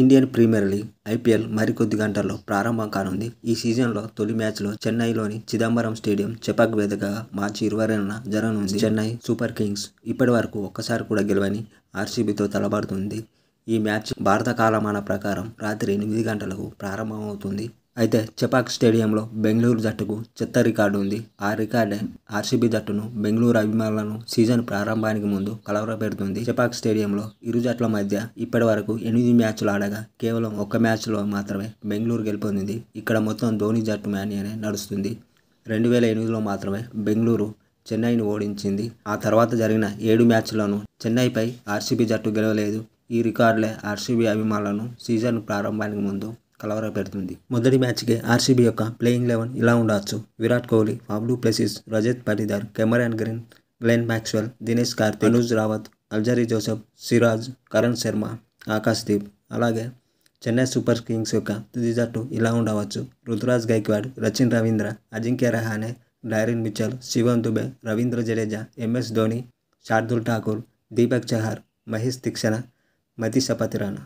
Indian premier league IPL మరికొద్ది గంటల్లో ప్రారంభం కానుంది ఈ సీజన్లో తొలి మ్యాచ్లో చెన్నైలోని చిదంబరం స్టేడియం చెపాక్ వేదికగా మార్చి ఇరవై రెండున జరగనుంది చెన్నై సూపర్ కింగ్స్ ఇప్పటి వరకు ఒక్కసారి కూడా గెలవని ఆర్సీబీతో తలబడుతుంది ఈ మ్యాచ్ భారత కాలమాన ప్రకారం రాత్రి ఎనిమిది గంటలకు ప్రారంభమవుతుంది అయితే చెపాక్ స్టేడియంలో బెంగళూరు జట్టుకు చెత్త రికార్డు ఉంది ఆ రికార్డే ఆర్సీబీ జట్టును బెంగళూరు అభిమానులను సీజన్ ప్రారంభానికి ముందు కలవరపెడుతుంది చెపాక్ స్టేడియంలో ఇరు జట్ల మధ్య ఇప్పటి వరకు ఎనిమిది మ్యాచ్లు ఆడగా కేవలం ఒక్క మ్యాచ్లో మాత్రమే బెంగళూరు గెలుపొందింది ఇక్కడ మొత్తం ధోని జట్టు మ్యాని అనే నడుస్తుంది రెండు వేల ఎనిమిదిలో మాత్రమే బెంగళూరు చెన్నైని ఓడించింది ఆ తర్వాత జరిగిన ఏడు మ్యాచ్లను చెన్నైపై ఆర్సీబీ జట్టు గెలవలేదు ఈ రికార్డులే ఆర్సీబీ అభిమానులను సీజన్ ప్రారంభానికి ముందు కలవరపెడుతుంది మొదటి మ్యాచ్కి ఆర్సీబీ యొక్క ప్లేయింగ్ లెవెన్ ఇలా ఉండవచ్చు విరాట్ కోహ్లీ పాబ్లూ Plessis Rajat Patidar Cameron Green Glenn Maxwell Dinesh Karthik Anuj Rawat Alzarri Joseph Siraj Karan Sharma Deep అలాగే చెన్నై సూపర్ కింగ్స్ యొక్క తుది జట్టు ఇలా ఉండవచ్చు Ruturaj Gaikwad Rachin Ravindra Ajinkya Rahane Daryl Mitchell Shivam Dube Ravindra Jadeja MS Dhoni Shardul Thakur Deepak Chahar Maheesh Theekshana Matheesha సపతిరానా